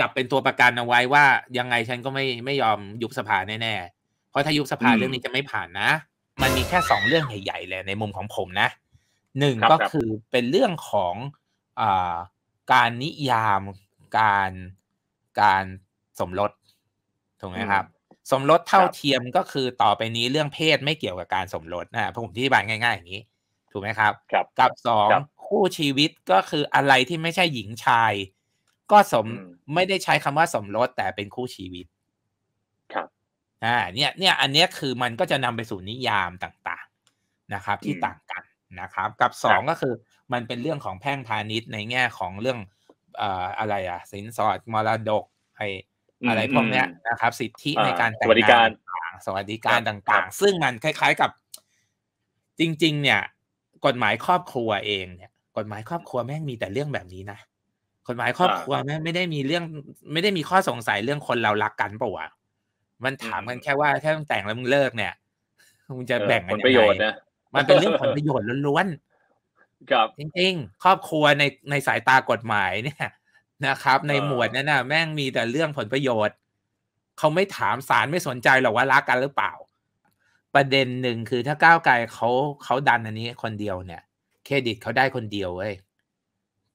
จับ เป็นตัวประกันเอาไว้ว่ายังไงฉันก็ไม่ไม่ยอมยุบสภาแน่ๆ เพราะถ้ายุบสภาเรื่องนี้จะไม่ผ่านนะ มันมีแค่สองเรื่องใหญ่ๆเลย ในมุมของผมนะหนึ่งก็คือเป็นเรื่องของอการนิยามการ การสมรสถูกไหมครับสมรสเท่าเทียมก็คือต่อไปนี้เรื่องเพศไม่เกี่ยวกับการสมรสนะผมที่บายง่ายๆอย่างนี้ ถูกไหมครับ กับสองคู่ชีวิตก็คืออะไรที่ไม่ใช่หญิงชายก็สมไม่ได้ใช้คำว่าสมรสแต่เป็นคู่ชีวิตครับอ่าเนี่ยเนี่ยอันเนี้ยคือมันก็จะนำไปสู่นิยามต่างๆนะครับ ที่ต่างกันนะครับ กับสองก็คือ มันเป็นเรื่องของแพ่งพาณิชย์ในแง่ของเรื่องเอ่ออะไรอ่ะ สินสอดมรดกไออะไรพวกเนี้ยนะครับ สิทธิในการแต่งงานต่างสวัสดิการต่าง ๆ ซึ่งมันคล้ายๆกับ จริง ๆ เนี่ยกฎหมายครอบครัวเองเนี่ย กฎหมายครอบครัวแม่งมีแต่เรื่องแบบนี้นะกฎหมายครอบครัวไม่ไม่ได้มีเรื่อง ไม่ได้มีข้อสงสัยเรื่องคนเรารักกันปะวะมันถามกันแค่ว่า ถ้ามึงแต่งแล้วมึงเลิกเนี่ยมึงจะแบ่งกันยังไงมันเป็นเรื่องผลประโยชน์ล้วนๆครับจริงๆ ครอบครัวในในสายตากฎหมายเนี่ย นะครับ ในหมวดนั้นนะแม่งมีแต่เรื่องผลประโยชน์เขาไม่ถามสารไม่สนใจหรอกว่ารักกันหรือเปล่า ประเด็นหนึ่งคือถ้าก้าวไกลเขาเขาดันอันนี้ คนเดียวเนี่ย เครดิตเขาได้คนเดียวเว้ย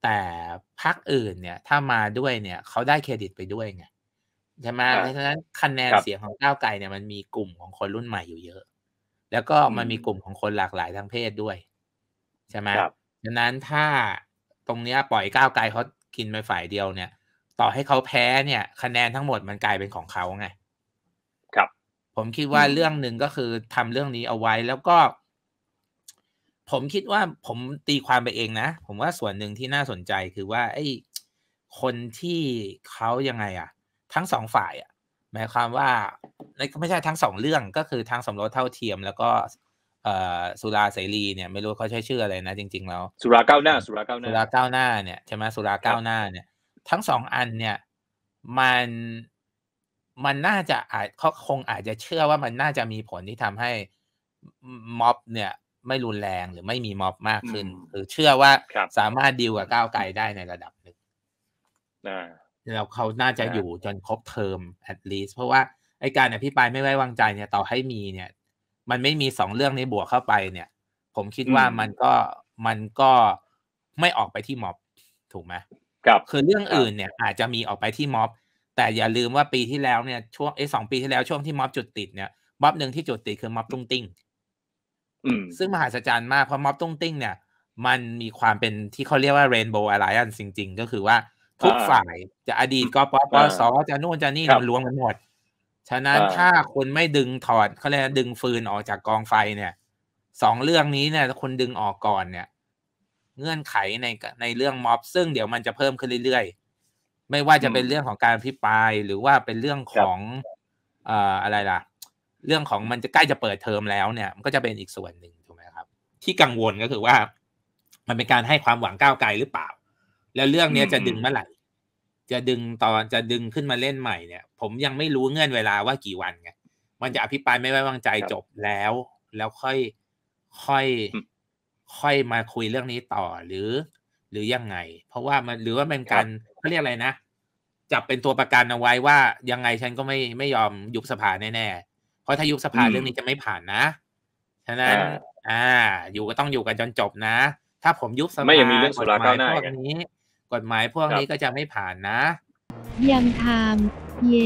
แต่พักอื่นเนี่ย ถ้ามาด้วยเนี่ยเขาได้เครดิตไปด้วยไงใช่ไหมเพราะฉะนั้นคะแนนเสียงของก้าวไกลเนี่ยมันมีกลุ่มของคนรุ่นใหม่อยู่เยอะ แล้วก็มันมีกลุ่มของคนหลากหลายทางเพศด้วยใช่ไหมดังนั้นถ้าตรงเนี้ยปล่อยก้าวไกลเขากินไปฝ่ายเดียวเนี่ย ต่อให้เขาแพ้เนี่ย คะแนนทั้งหมดมันกลายเป็นของเขาไง ครับ ผมคิดว่าเรื่องหนึ่งก็คือทำเรื่องนี้เอาไว้แล้วก็ผมคิดว่าผมตีความไปเองนะ ผมว่าส่วนหนึ่งที่น่าสนใจคือว่าไอ้ คนที่เขายังไงอะทั้งสองฝ่ายอะหมายความว่าไม่ใช่ทั้งสองเรื่องก็คือทางสมรสเท่าเทียมแล้วก็สุราเสรีเนี่ย ไม่รู้เขาใช้ชื่ออะไรนะ จริงๆแล้วสุราเก้าหน้า สุราเก้าหน้าสุราเก้าหน้า เนี่ยใช่ไหมสุราเก้าหน้าเนี่ย ทั้งสองอันเนี่ย มันมันน่าจะอาจเขาคงอาจจะเชื่อว่ามันน่าจะมีผลที่ทำให้ม็อบ เนี่ยไม่รุนแรงหรือไม่มีม็อบมากขึ้น คือเชื่อว่าสามารถดีลกับก้าวไกลได้ในระดับหนึ่งแล้วเขาน่าจะอยู่จนครบเทอม at least เพราะว่า ไอการอภิปรายไม่ไว้วางใจเนี่ย ต่อให้มีเนี่ย มันไม่มีสองเรื่องในบวกเข้าไปเนี่ย ผมคิดว่ามันก็มันก็ไม่ออกไปที่ม็อบถูกไหมครับคือเรื่องอื่น เนี่ย อาจจะมีออกไปที่ม็อบแต่อย่าลืมว่าปีที่แล้วเนี่ยช่วงไอสองปีที่แล้วช่วงที่ม็อบจุดติดเนี่ย ม็อบหนึ่งที่จุดติดคือม็อบตุ้งติ้งซึ่งมหาศจรรย์มาก เพราะม็อบตุ้งติ้งเนี่ย มันมีความเป็นที่เขาเรียกว่าเรนโบว์อะไรอันจริงๆ ก็คือว่า ทุกฝ่ายจะอดีตก็ปปสจะนู่นจะนี่ล้วมกันหมด ฉะนั้นถ้าคนไม่ดึงถอดเขาเรียกดึงฟืนออกจากกองไฟเนี่ยสองเรื่องนี้เนี่ยคนดึงออกก่อนเนี่ย เงื่อนไขในในเรื่องม็อบซึ่งเดี๋ยวมันจะเพิ่มขึ้นเรื่อยๆ ไม่ว่าจะเป็นเรื่องของการพิปายหรือว่าเป็นเรื่องของ เอ่ออะไรล่ะเรื่องของมันจะใกล้จะเปิดเทอมแล้วเนี่ย มันก็จะเป็นอีกส่วนหนึ่งถูกไหมครับ ที่กังวลก็คือว่า มันเป็นการให้ความหวังก้าวไกลหรือเปล่า แล้วเรื่องเนี้ยจะดึงเมื่อไหร่จะดึงตอนจะดึงขึ้นมาเล่นใหม่เนี่ย ผมยังไม่รู้เงื่อนเวลาว่ากี่วันไงมันจะอภิปรายไม่ไว้วางใจจบแล้ว แล้วค่อยค่อยค่อยมาคุยเรื่องนี้ต่อหรือ หรือยังไง เพราะว่ามันหรือว่าเป็นการเขาเรียกอะไรนะจับเป็นตัวประกันเอาไว้ว่ายังไงฉันก็ไม่ไม่ยอมยุบสภาแน่เพราะถ้ายุบสภาเรื่องนี้จะไม่ผ่านนะ ฉะนั้น อ่า อยู่ก็ต้องอยู่กันจนจบนะ ถ้าผมยุบสภา ไม่ยังมีเรื่องสุราก้าวหน้าพวกนี้ กฎหมายพวกนี้ก็จะไม่ผ่านนะ ยังทำเย้